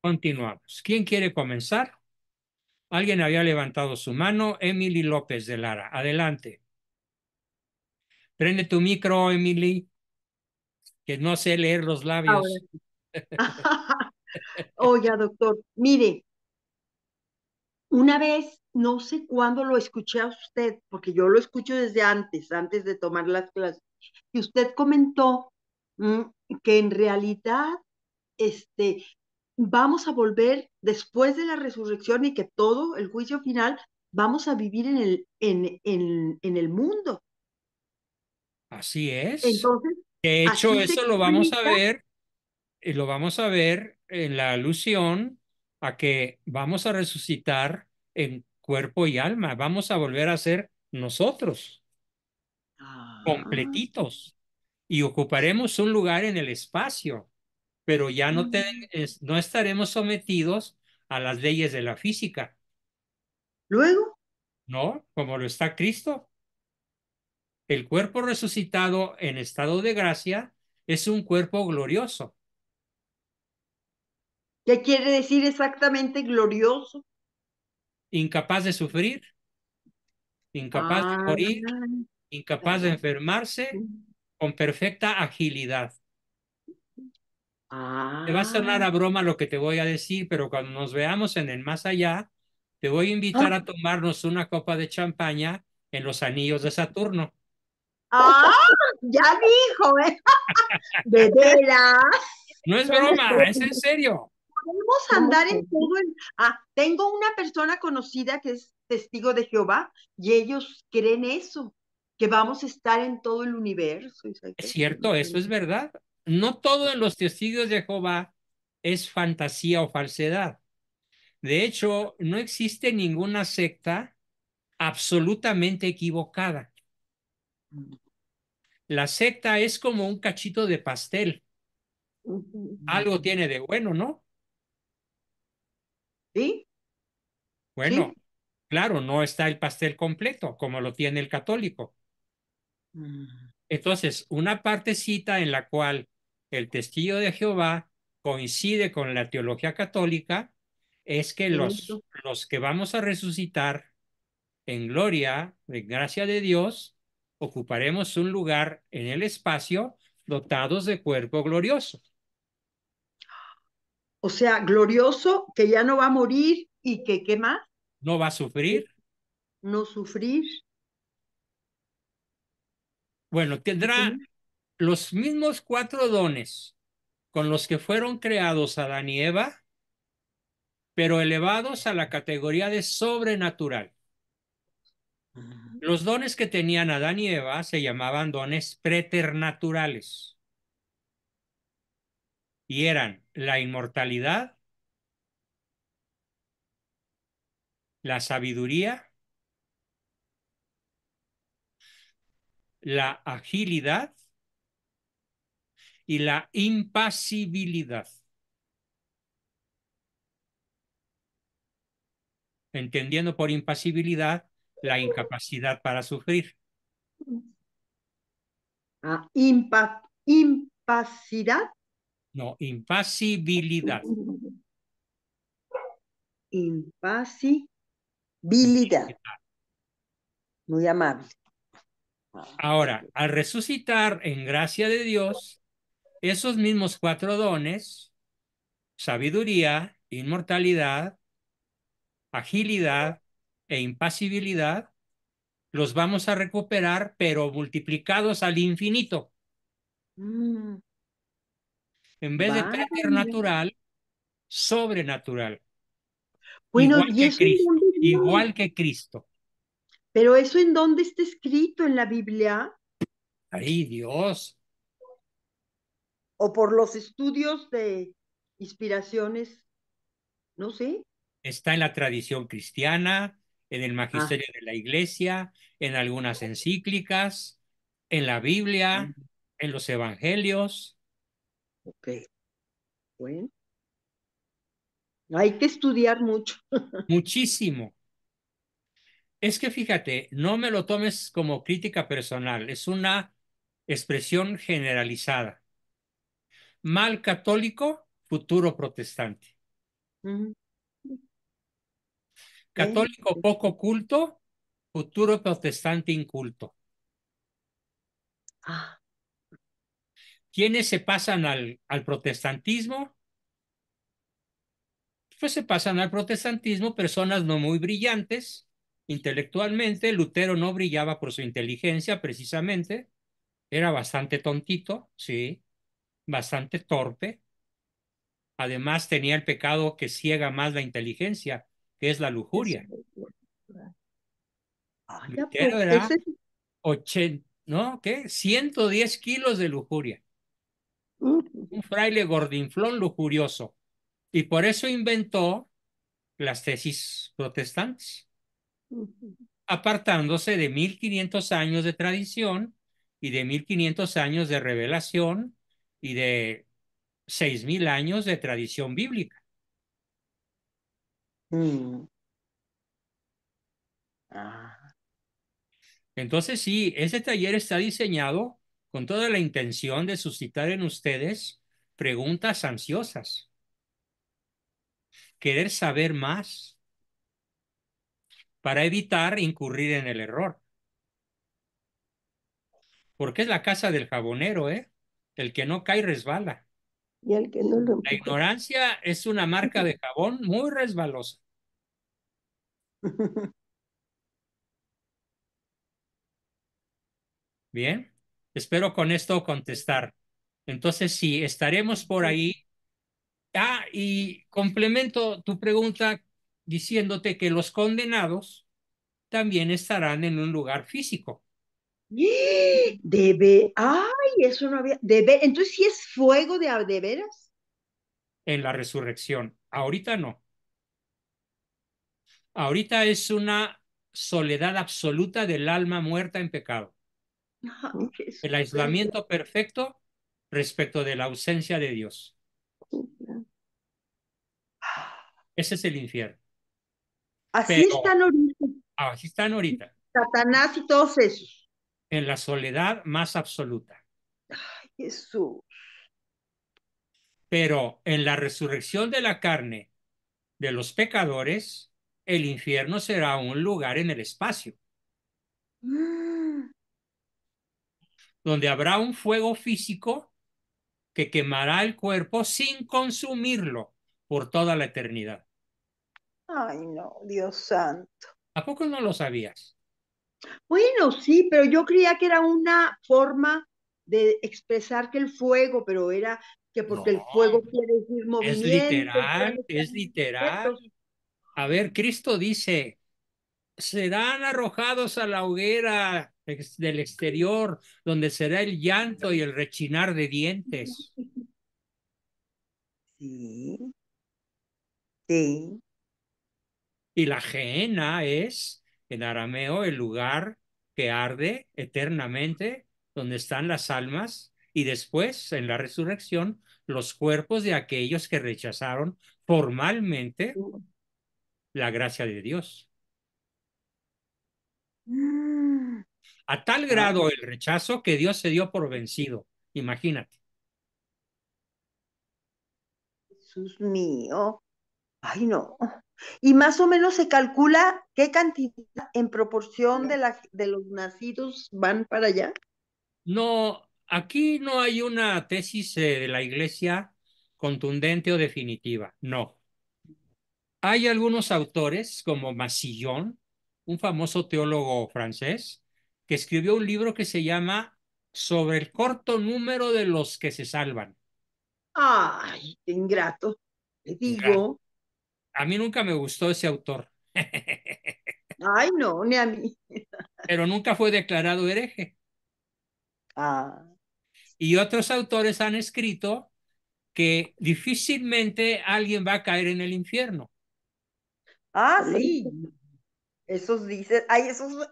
Continuamos. ¿Quién quiere comenzar? Alguien había levantado su mano. Emily López de Lara. Adelante. Prende tu micro, Emily, que no sé leer los labios. Oiga, doctor, mire, una vez, no sé cuándo lo escuché a usted, porque yo lo escucho desde antes, antes de tomar las clases, y usted comentó mm, que en realidad este, vamos a volver después de la resurrección y que todo el juicio final vamos a vivir en el, en, el mundo. Así es. Entonces, de hecho, eso lo vamos a ver, y eh, lo vamos a ver en la alusión a que vamos a resucitar en cuerpo y alma, vamos a volver a ser nosotros, ah. completitos, y ocuparemos un lugar en el espacio pero ya no, estaremos sometidos a las leyes de la física. ¿Luego? No, como lo está Cristo. El cuerpo resucitado en estado de gracia es un cuerpo glorioso. ¿Qué quiere decir exactamente glorioso? Incapaz de sufrir, incapaz de morir, ah, incapaz de enfermarse, con perfecta agilidad. Ah. Te va a sonar a broma lo que te voy a decir, pero cuando nos veamos en el más allá, te voy a invitar ah. a tomarnos una copa de champaña en los anillos de Saturno. ¡Ah! Ya dijo, ¿eh? De veras. No es broma, es en serio. Podemos andar en todo el... Ah, tengo una persona conocida que es testigo de Jehová y ellos creen eso, que vamos a estar en todo el universo. Es cierto, eso es verdad no todo en los testigos de Jehová es fantasía o falsedad. De hecho, no existe ninguna secta absolutamente equivocada. La secta es como un cachito de pastel. Algo tiene de bueno, ¿no? Sí. Bueno, claro, no está el pastel completo como lo tiene el católico. Mm. Entonces, una partecita en la cual el testigo de Jehová coincide con la teología católica, es que los, los que vamos a resucitar en gloria, en gracia de Dios, ocuparemos un lugar en el espacio dotados de cuerpo glorioso. O sea, glorioso que ya no va a morir y que, ¿qué más? No va a sufrir. No sufrir. Bueno, tendrá, los mismos cuatro dones con los que fueron creados Adán y Eva, pero elevados a la categoría de sobrenatural. Los dones que tenían Adán y Eva se llamaban dones preternaturales y eran la inmortalidad, la sabiduría, la agilidad y la impasibilidad. Entendiendo por impasibilidad la incapacidad para sufrir. Ah, a No, impasibilidad. Impasibilidad. Muy amable. Ahora, al resucitar en gracia de Dios, esos mismos cuatro dones, sabiduría, inmortalidad, agilidad e impasibilidad, los vamos a recuperar, pero multiplicados al infinito. Mm. En vez de preternatural, sobrenatural. igual, que Cristo, igual que Cristo. Pero eso en dónde está escrito en la Biblia. Ay, Dios, o por los estudios de inspiraciones, no sé. Está en la tradición cristiana, en el magisterio ah. de la iglesia, en algunas encíclicas, en la Biblia, ah. en los evangelios. Ok, bueno. Hay que estudiar mucho. Muchísimo. Es que fíjate, no me lo tomes como crítica personal, es una expresión generalizada mal católico, futuro protestante. Católico poco culto, futuro protestante inculto. Ah. ¿Quiénes se pasan al, al protestantismo? Pues se pasan al protestantismo personas no muy brillantes, intelectualmente. Lutero no brillaba por su inteligencia precisamente, era bastante tontito, sí bastante torpe. Además tenía el pecado que ciega más la inteligencia, que es la lujuria. ¿Qué era pues, ¿no? ¿Qué? 110 kilos de lujuria. Un fraile gordinflón lujurioso. Y por eso inventó las tesis protestantes, apartándose de 1500 años de tradición y de 1500 años de revelación y de seis mil años de tradición bíblica. Mm. Ah. Entonces, sí, ese taller está diseñado con toda la intención de suscitar en ustedes preguntas ansiosas, querer saber más para evitar incurrir en el error. Porque es la casa del jabonero, ¿eh? El que no cae resbala. Y el que no lo... La ignorancia es una marca de jabón muy resbalosa. Bien, espero con esto contestar. Entonces, sí, estaremos por ahí. Ah, y complemento tu pregunta diciéndote que los condenados también estarán en un lugar físico. Debe, ay, eso no había, Debe, entonces si es fuego de, de veras. En la resurrección, ahorita no. Ahorita es una soledad absoluta del alma muerta en pecado. El aislamiento perfecto respecto de la ausencia de Dios. Ese es el infierno. Así están ahorita. Así están ahorita. Satanás y todos esos en la soledad más absoluta. Ay, Jesús. Pero en la resurrección de la carne de los pecadores, el infierno será un lugar en el espacio. Mm. Donde habrá un fuego físico que quemará el cuerpo sin consumirlo por toda la eternidad. Ay, no, Dios santo. ¿A poco no lo sabías? Bueno, sí, pero yo creía que era una forma de expresar que el fuego, pero era que porque el fuego quiere decir movimiento. Es literal, es literal. A ver, Cristo dice, serán arrojados a la hoguera del exterior, donde será el llanto y el rechinar de dientes. Sí. Sí. Y la ajena es en arameo el lugar que arde eternamente, donde están las almas y después, en la resurrección, los cuerpos de aquellos que rechazaron formalmente la gracia de Dios. A tal ah. grado el rechazo que Dios se dio por vencido, imagínate. Jesús mío, ay no. Y más o menos se calcula ¿Qué cantidad en proporción de, los nacidos van para allá? No, aquí no hay una tesis eh, de la Iglesia contundente o definitiva, no. Hay algunos autores como Massillon, un famoso teólogo francés, que escribió un libro que se llama Sobre el corto número de los que se salvan. Ay, qué ingrato, te digo. A mí nunca me gustó ese autor. Ay, no, ni a mí. Pero nunca fue declarado hereje. Ah. Y otros autores han escrito que difícilmente alguien va a caer en el infierno. Ah, sí. Esos dicen, hay esos.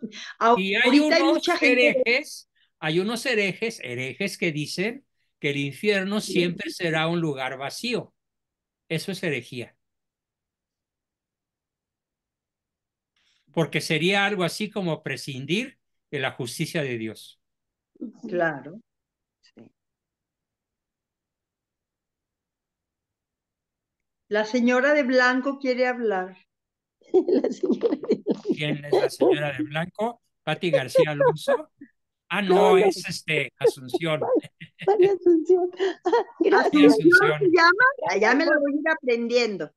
Y hay unos herejes, hay unos herejes, herejes que dicen que el infierno siempre será un lugar vacío. Eso es herejía. porque sería algo así como prescindir de la justicia de Dios. Claro. La señora de blanco quiere hablar. ¿Quién es la señora de blanco? Pati García Alonso. Ah, no, es este Asunción. María Asunción. Ah, gracias. ¿Se llama? Ya me lo voy a ir aprendiendo.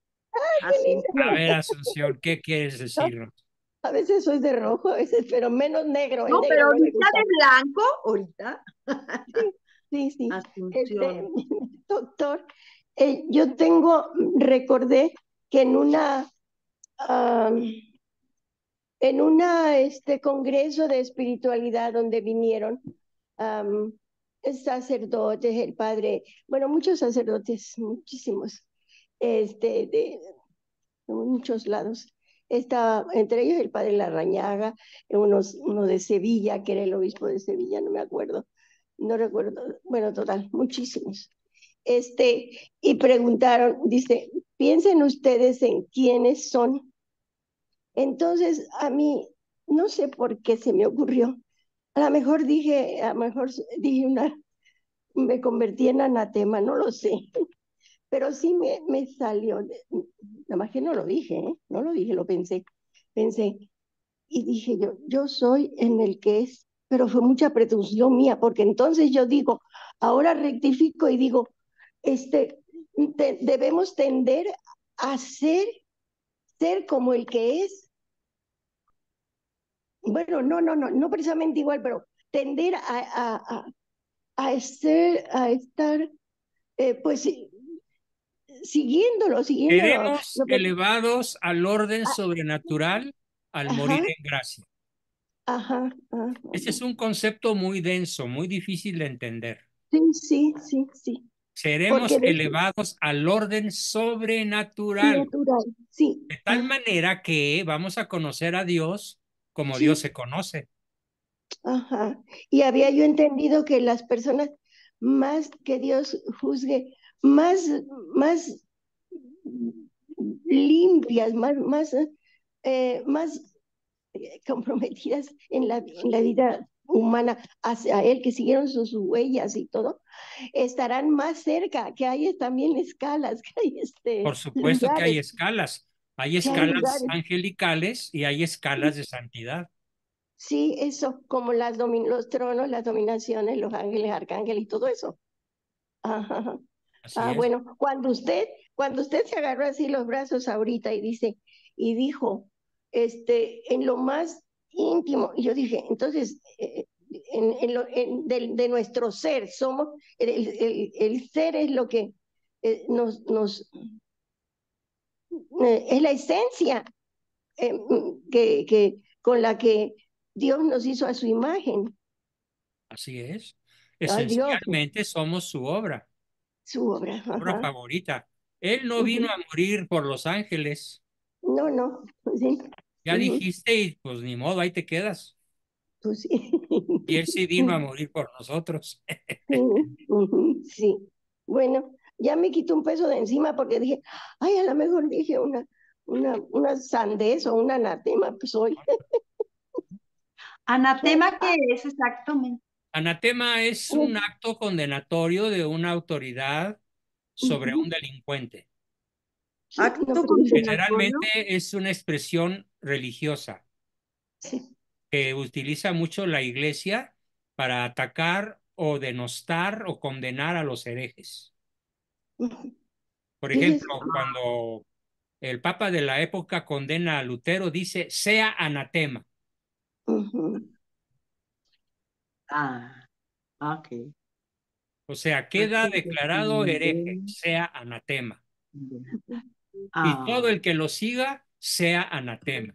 a ver, Asunción, ¿qué quieres decirnos? A veces soy de rojo, a veces, pero menos negro. No, pero ahorita de blanco, ahorita. Sí, sí. Este, doctor, eh, yo tengo, recordé que en una, en una este congreso de espiritualidad donde vinieron sacerdotes, el padre, bueno, muchos sacerdotes, muchísimos, este, de muchos lados. Estaba entre ellos el padre Larrañaga, uno de Sevilla, que era el obispo de Sevilla, no me acuerdo, no recuerdo, bueno, total, muchísimos. Este, y preguntaron, dice, piensen ustedes en quiénes son. Entonces, a mí, no sé por qué se me ocurrió. A lo mejor dije, a lo mejor dije una, me convertí en anatema, no lo sé. Pero sí me, me salió, nada más que no lo dije, ¿eh? no lo dije, lo pensé, pensé. Y dije yo, yo soy en el que es, pero fue mucha pretensión mía, porque entonces yo digo, ahora rectifico y digo, este, debemos tender a ser, ser como el que es. Bueno, no, no, no, no precisamente igual, pero tender a, ser, a estar, eh, pues siguiéndolo, siguiéndolo. Seremos elevados al orden ah, sobrenatural al morir en gracia. Ajá, ajá, Ese es un concepto muy denso, muy difícil de entender. Sí, sí, sí, sí. Seremos elevados al orden sobrenatural. sí. De tal manera que vamos a conocer a Dios como Dios se conoce. Ajá. Y había yo entendido que las personas más que Dios juzgue más, más limpias, más, más, eh, más eh, comprometidas en la, vida humana hacia él, que siguieron sus huellas y todo, estarán más cerca, que hay también escalas, que hay este... Por supuesto que hay escalas, hay escalas angelicales y hay escalas de santidad. Sí, eso, como las los tronos, las dominaciones, los ángeles, arcángeles y todo eso. Ajá ah, bueno, cuando usted, cuando usted se agarró así los brazos ahorita y dice, y dijo, este, en lo más íntimo, y yo dije, entonces, eh, en, en lo, de, de, nuestro ser, somos, el, ser es lo que eh, nos, nos eh, es la esencia que, que, con la que Dios nos hizo a su imagen. Así es. Esencialmente somos su obra. Su obra. favorita. Él no vino a morir por Los Ángeles. No, no, Ya dijiste y pues ni modo, ahí te quedas. Pues sí. Y él sí vino a morir por nosotros. Sí. Bueno, ya me quito un peso de encima porque dije, ay, a lo mejor dije una, una, una sandez o un anatema, pues hoy. Anatema ¿qué es exactamente. Anatema es un acto condenatorio de una autoridad sobre un delincuente. Acto Generalmente es una expresión religiosa que utiliza mucho la iglesia para atacar o denostar o condenar a los herejes. Por ejemplo, cuando el Papa de la época condena a Lutero, dice, sea anatema. Ah, ah, ok. O sea, pues queda declarado hereje, sea anatema. Y todo ah. el que lo siga, sea anatema.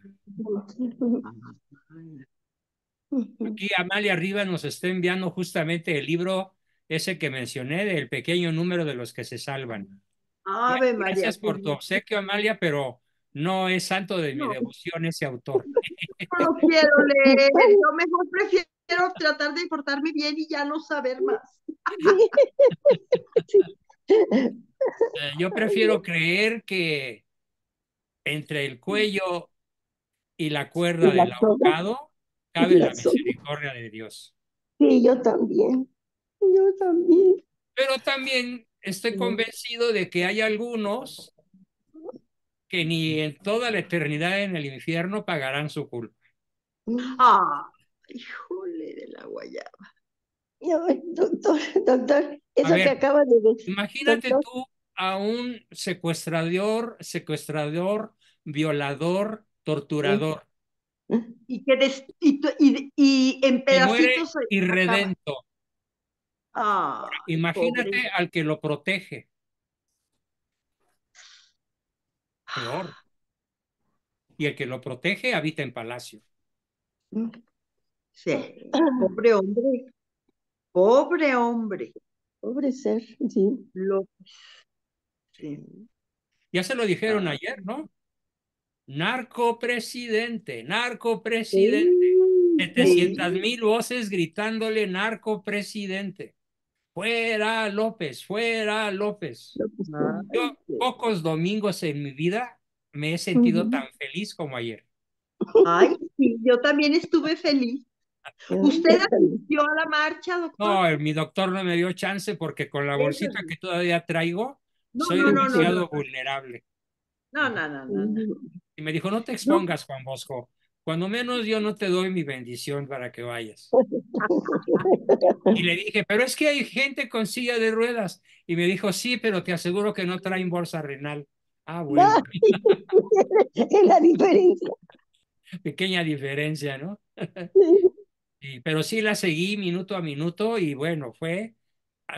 Aquí Amalia arriba nos está enviando justamente el libro ese que mencioné del pequeño número de los que se salvan. Gracias por tu obsequio, Amalia, pero no es santo de mi devoción ese autor. No quiero leer, lo mejor prefiero quiero tratar de importarme bien y ya no saber más. Eh, yo prefiero creer que entre el cuello y la cuerda del abogado cabe la, misericordia de Dios. Y yo también. Yo también. Pero también estoy convencido de que hay algunos que ni en toda la eternidad en el infierno pagarán su culpa. Ah, hijo de la guayaba. doctor, doctor, eso que acaba de decir. Imagínate tú a un secuestrador, secuestrador, violador, torturador. ¿Eh? Y que y, y, en pedacitos. Y, redento. Imagínate al que lo protege. Peor. Ah. Y el que lo protege habita en palacio. Sí, ah. pobre hombre, pobre hombre. Pobre ser, sí. López. sí. Ya se lo dijeron ah. ayer, ¿no? Narcopresidente, narcopresidente. presidente. 700 mil voces gritándole presidente Fuera López, fuera López. Yo pocos domingos en mi vida me he sentido tan feliz como ayer. Ay, sí, yo también estuve feliz. ¿Usted asistió a la marcha, doctor? No, mi doctor no me dio chance porque con la bolsita que todavía traigo, soy demasiado vulnerable. No, no, no, no. Y me dijo, no te expongas, Juan Bosco. Cuando menos yo no te doy mi bendición para que vayas. y le dije, pero es que hay gente con silla de ruedas. Y me dijo, sí, pero te aseguro que no traen bolsa renal. Ah, bueno. es la diferencia. Pequeña diferencia, ¿no? Eh, pero sí la seguí minuto a minuto y bueno, fue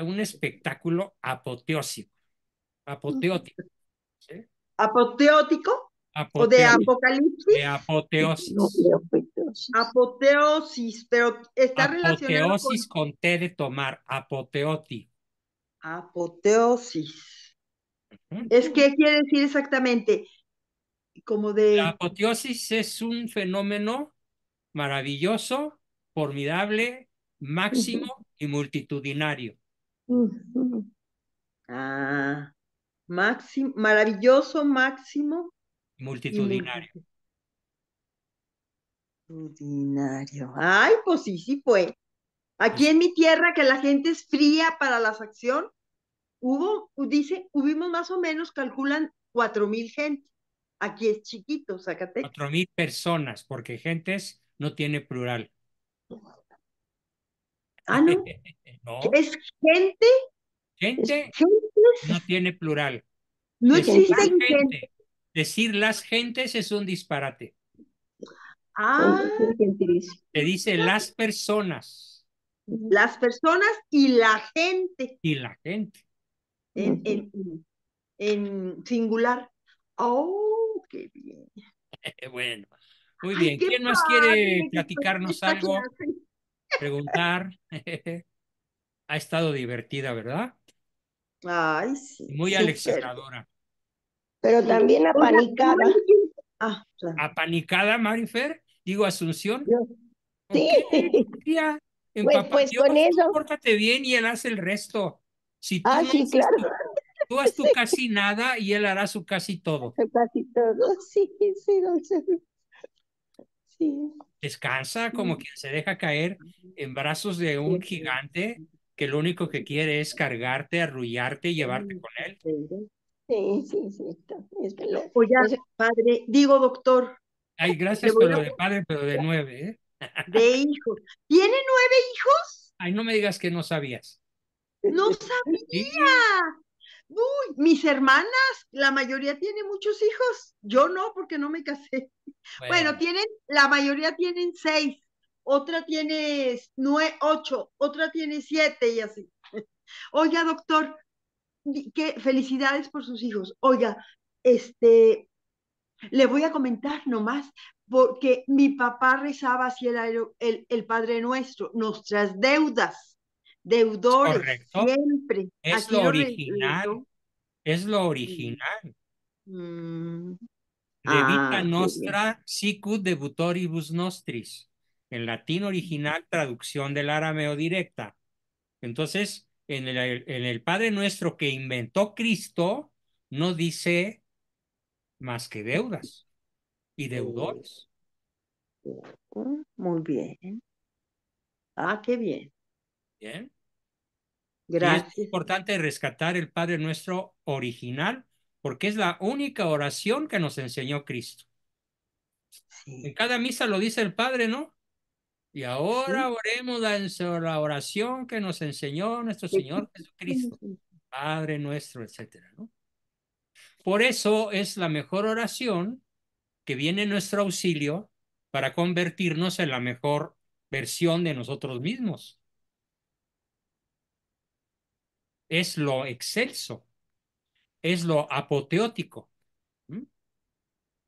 un espectáculo Apoteótico. Apoteótico. ¿O de apocalipsis? De apoteosis. apoteosis. está relacionado con... de tomar, apoteoti Apoteosis. ¿Es qué quiere decir exactamente? Como de... apoteosis es un fenómeno maravilloso formidable, máximo y multitudinario. Ah, máximo, maravilloso, máximo. Multitudinario. Y multitudinario. Ay, pues sí, sí fue. Aquí pues en mi tierra, que la gente es fría para la facción, hubo, dice, hubimos más o menos, calculan cuatro mil gente. Aquí es chiquito, sácate. Cuatro mil personas, porque gentes no tiene plural. Ah, no. ¿Es gente? Gente no tiene plural. No existe gente. Decir las gentes es un disparate. Ah. Se dice las personas. Las personas y la gente. Y la gente. En, singular. Oh, qué bien. bueno, muy bien. ¿Quién más quiere platicarnos algo? preguntar. ha estado divertida, ¿verdad? Ay, sí. Muy aleccionadora. Pero, también apanicada. Ah, ¿Apanicada, Marifer? Digo, Asunción. Sí. pues, pues con eso. Pórtate bien y él hace el resto. Si tú ah, sí, claro. Tú haces tu casi nada y él hará su casi todo. Casi todo, sí, sí, no Sí descansa como quien se deja caer en brazos de un gigante que lo único que quiere es cargarte, arrullarte y llevarte con él. Sí, sí, sí. Es ya padre, digo doctor. Ay, gracias por de padre, pero de nueve, ¿eh? De hijos. ¿Tiene nueve hijos? Ay, no me digas que no sabías. No sabía. Uy, mis hermanas, la mayoría tiene muchos hijos, yo no, porque no me casé. Bueno, tienen, la mayoría tienen seis, otra tiene nueve, ocho, otra tiene siete y así. Oiga, doctor, qué felicidades por sus hijos. Oiga, este, le voy a comentar nomás, porque mi papá rezaba así el, el, el Padre Nuestro, nuestras deudas deudores. Siempre. Es lo original. es lo original. Debita mm. ah, nostra, sicut debutoribus nostris. En latín original, traducción del arameo directa. Entonces, en el, en el Padre Nuestro que inventó Cristo, no dice más que deudas y oh. deudores. Oh, oh, muy bien. Ah, qué bien. Bien es importante rescatar el Padre Nuestro original, porque es la única oración que nos enseñó Cristo. En cada misa lo dice el Padre, ¿no? Y ahora oremos la, oración que nos enseñó nuestro Señor Jesucristo, Padre nuestro, etcétera, ¿no? Por eso es la mejor oración que viene en nuestro auxilio para convertirnos en la mejor versión de nosotros mismos es lo excelso, es lo apoteótico,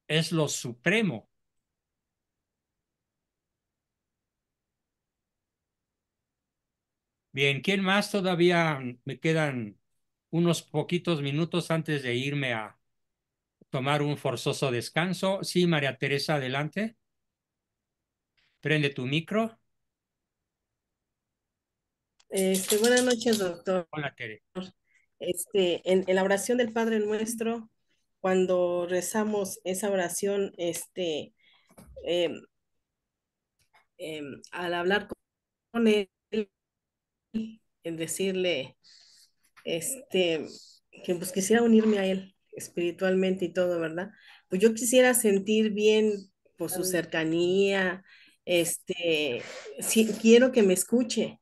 es lo supremo. Bien, ¿quién más? Todavía me quedan unos poquitos minutos antes de irme a tomar un forzoso descanso. Sí, María Teresa, adelante. Prende tu micro. Este, buenas noches, doctor. Hola, querido. Este, en, la oración del Padre Nuestro, cuando rezamos esa oración, este, em, em, al hablar con él, en decirle, este, que pues quisiera unirme a él espiritualmente y todo, ¿verdad? Pues yo quisiera sentir bien por pues, su cercanía, este, si, quiero que me escuche,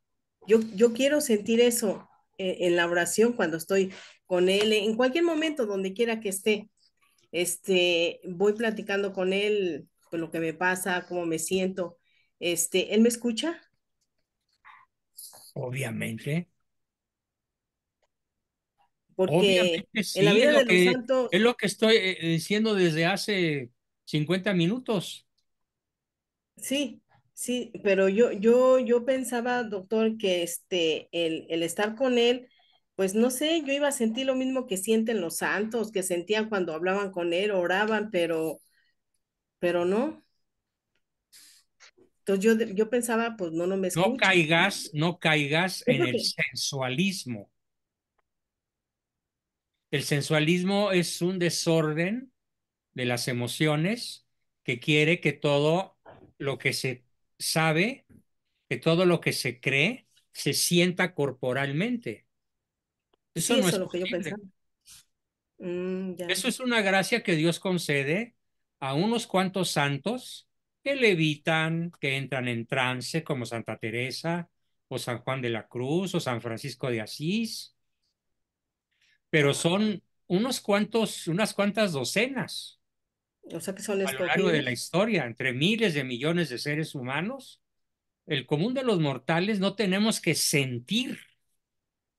yo, quiero sentir eso eh, en, la oración cuando estoy con él, en cualquier momento, donde quiera que esté. Este, voy platicando con él, con pues, lo que me pasa, cómo me siento. Este, ¿él me escucha? Obviamente. Porque en la vida lo de que, santos... es lo que estoy eh, eh, diciendo desde hace 50 minutos. Sí, Sí, pero yo, yo, yo pensaba, doctor, que este, el, el, estar con él, pues no sé, yo iba a sentir lo mismo que sienten los santos, que sentían cuando hablaban con él, oraban, pero, pero no. Entonces yo, yo pensaba, pues no, no me No caigas, no caigas en el sensualismo. El sensualismo es un desorden de las emociones que quiere que todo lo que se sabe que todo lo que se cree se sienta corporalmente. Eso es lo que yo pensaba. Mm, eso es una gracia que Dios concede a unos cuantos santos que levitan, que entran en trance, como Santa Teresa, o San Juan de la Cruz, o San Francisco de Asís. Pero son unos cuantos, unas cuantas docenas. A lo largo de la historia, entre miles de millones de seres humanos, el común de los mortales no tenemos que sentir.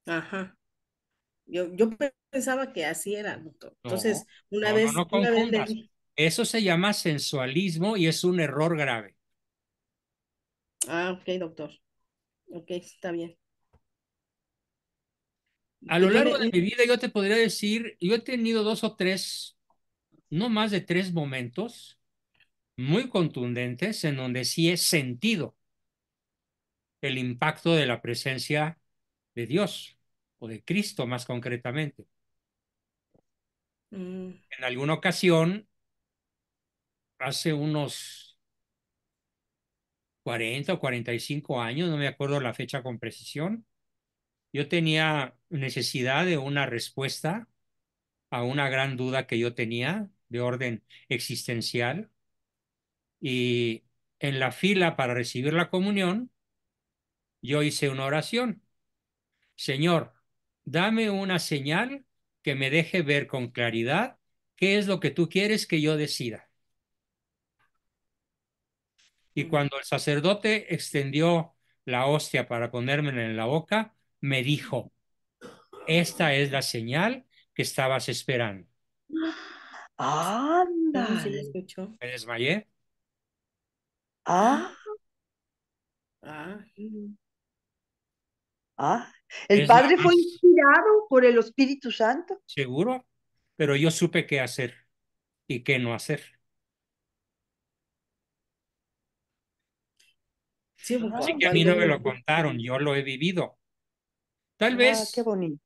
Ajá. Yo, yo pensaba que así era. Doctor. Entonces, una, vez, Eso se llama sensualismo y es un error grave. Ah, ok, doctor. Ok, está bien. A lo pues largo de mi vida yo te podría decir, yo he tenido dos o tres no más de tres momentos muy contundentes en donde sí he sentido el impacto de la presencia de Dios o de Cristo más concretamente. Mm. En alguna ocasión, hace unos 40 o 45 años, no me acuerdo la fecha con precisión, yo tenía necesidad de una respuesta a una gran duda que yo tenía de orden existencial y en la fila para recibir la comunión, yo hice una oración. Señor, dame una señal que me deje ver con claridad qué es lo que tú quieres que yo decida. Y cuando el sacerdote extendió la hostia para ponérmela en la boca, me dijo, esta es la señal que estabas esperando. ¡Ah! ¡Anda! ¿Me desmayé? Ah. Ah. Ah. El Padre fue inspirado por el Espíritu Santo. Seguro, pero yo supe qué hacer y qué no hacer. Sí, a mí no me lo contaron, yo lo he vivido. Tal ah, vez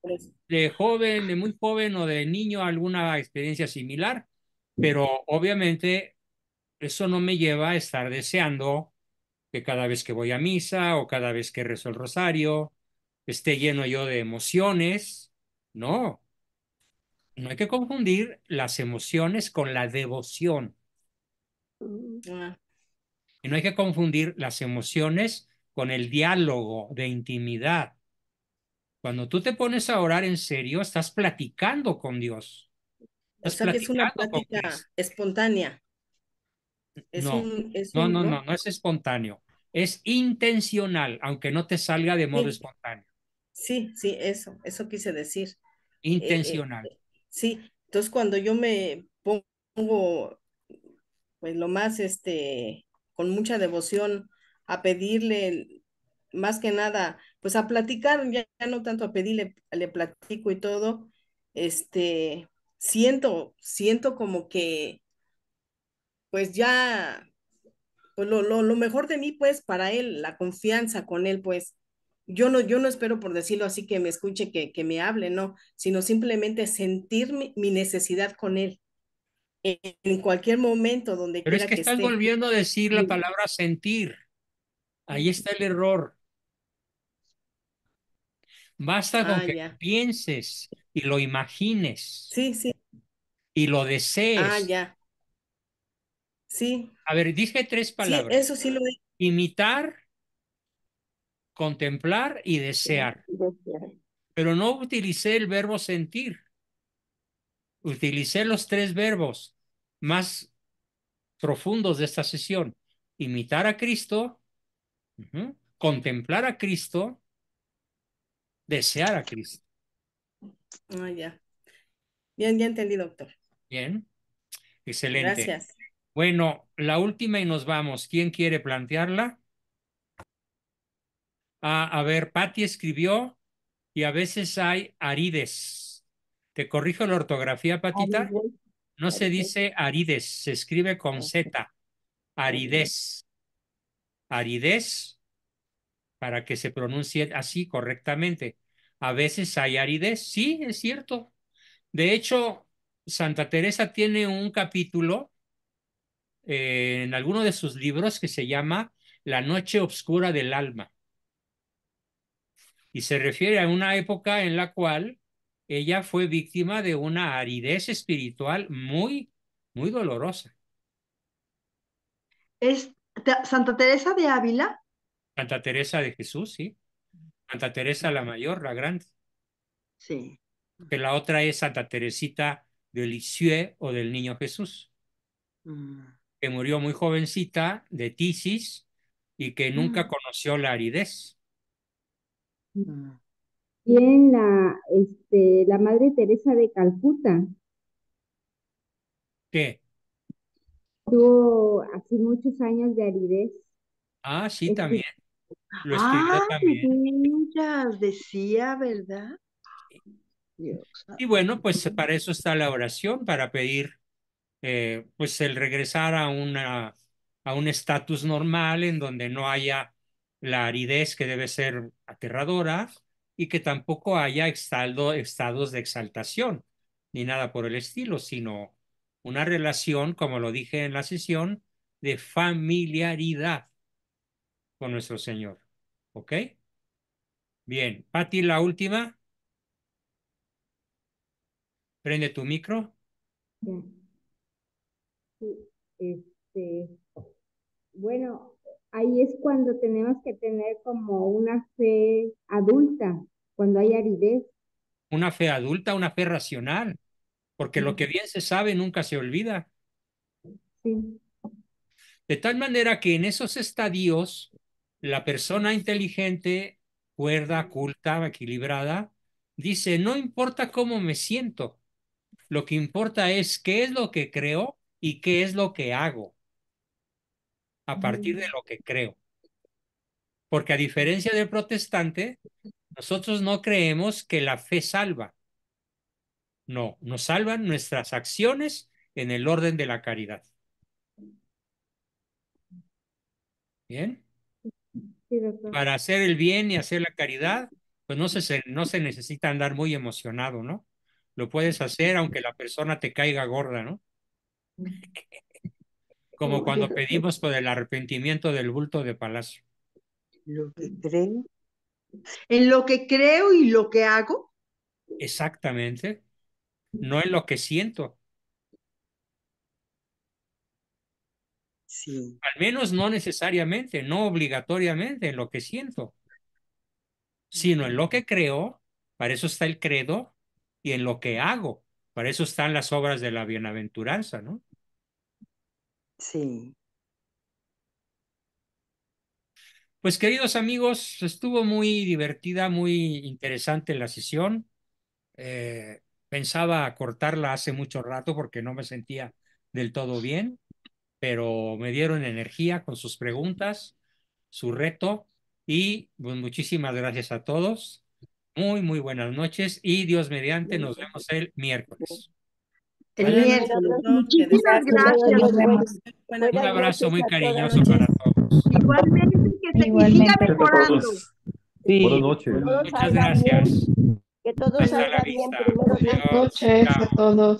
pues. de joven, de muy joven o de niño alguna experiencia similar, pero obviamente eso no me lleva a estar deseando que cada vez que voy a misa o cada vez que rezo el rosario esté lleno yo de emociones. No, no hay que confundir las emociones con la devoción. Mm, ah. Y no hay que confundir las emociones con el diálogo de intimidad cuando tú te pones a orar en serio, estás platicando con Dios. o sea que es una plática espontánea. no, no, no, no, es espontáneo. Es intencional, aunque no te salga de modo espontáneo. Sí, sí, eso, eso quise decir. Intencional. Eh, eh, sí, entonces cuando yo me pongo, pues lo más, este, con mucha devoción a pedirle, más que nada, pues a platicar, ya, no tanto a pedirle, le platico y todo, este, siento, siento como que, pues ya, pues, lo, mejor de mí, pues para él, la confianza con él, pues yo no, yo no espero por decirlo así que me escuche, que, que me hable, no, sino simplemente sentir mi, necesidad con él. En, cualquier momento donde Pero es que, están estás volviendo a decir la palabra sentir. Ahí está el error. Basta con ah, que pienses y lo imagines. Sí, sí. Y lo desees. Ah, ya. Sí. A ver, dije tres palabras. eso sí lo Imitar, contemplar y desear. Pero no utilicé el verbo sentir. Utilicé los tres verbos más profundos de esta sesión. Imitar a Cristo, contemplar a Cristo desear a Cristo. Ah, ya. Bien, ya entendí, doctor. Bien. Excelente. Gracias. Bueno, la última y nos vamos. ¿Quién quiere plantearla? Ah, a ver, Patti escribió y a veces hay arides. Te corrijo la ortografía, Patita. No se dice arides, se escribe con Z. Aridez. Aridez para que se pronuncie así correctamente. A veces hay aridez, sí, es cierto. De hecho, Santa Teresa tiene un capítulo eh, en alguno de sus libros que se llama La noche oscura del alma. Y se refiere a una época en la cual ella fue víctima de una aridez espiritual muy, muy dolorosa. ¿Es Santa Teresa de Ávila? Santa Teresa de Jesús, sí. Santa Teresa la mayor, la grande. Sí. Que la otra es Santa Teresita de Lisieux o del Niño Jesús, mm. que murió muy jovencita de tisis y que nunca mm. conoció la aridez. Mm. en la, este, la Madre Teresa de Calcuta. ¿Qué? Tuvo hace muchos años de aridez. Ah, sí, también ah, muchas, decía, ¿verdad? Y bueno, pues para eso está la oración, para pedir eh, pues el regresar a una a un estatus normal en donde no haya la aridez que debe ser aterradora y que tampoco haya estados de exaltación ni nada por el estilo, sino una relación, como lo dije en la sesión, de familiaridad con nuestro Señor. ¿Ok? Bien, Patti, la última. Prende tu micro. este, bueno, ahí es cuando tenemos que tener como una fe adulta, cuando hay aridez. Una fe adulta, una fe racional, porque lo que bien se sabe nunca se olvida. Sí. De tal manera que en esos estadios la persona inteligente, cuerda, culta, equilibrada, dice, no importa cómo me siento, lo que importa es qué es lo que creo y qué es lo que hago a partir de mm. lo que creo. Porque a diferencia del protestante, nosotros no creemos que la fe salva. No, nos salvan nuestras acciones en el orden de la caridad. Bien para hacer el bien y hacer la caridad, pues no se, no se necesita andar muy emocionado, ¿no? Lo puedes hacer aunque la persona te caiga gorda, ¿no? Como cuando pedimos por el arrepentimiento del bulto de palacio. Lo En lo que creo y lo que hago. Exactamente. No en lo que siento. Al menos no necesariamente, no obligatoriamente en lo que siento, sino en lo que mm. creo, para eso está el credo, y en lo que hago, para eso están las obras de la bienaventuranza, ¿no? Sí. Pues queridos amigos, estuvo muy divertida, muy interesante la sesión. Eh, pensaba cortarla hace mucho rato porque no me sentía del todo bien, pero me dieron energía con sus preguntas, su reto y pues, muchísimas gracias a todos. Muy, muy buenas noches y Dios mediante nos vemos el miércoles. El miércoles. Muchísimas gracias. Un abrazo muy cariñoso para todos. Igualmente, que te mejorando. Sí. Buenas noches. Muchas gracias. Que todos salgan bien. Buenas noches a todos.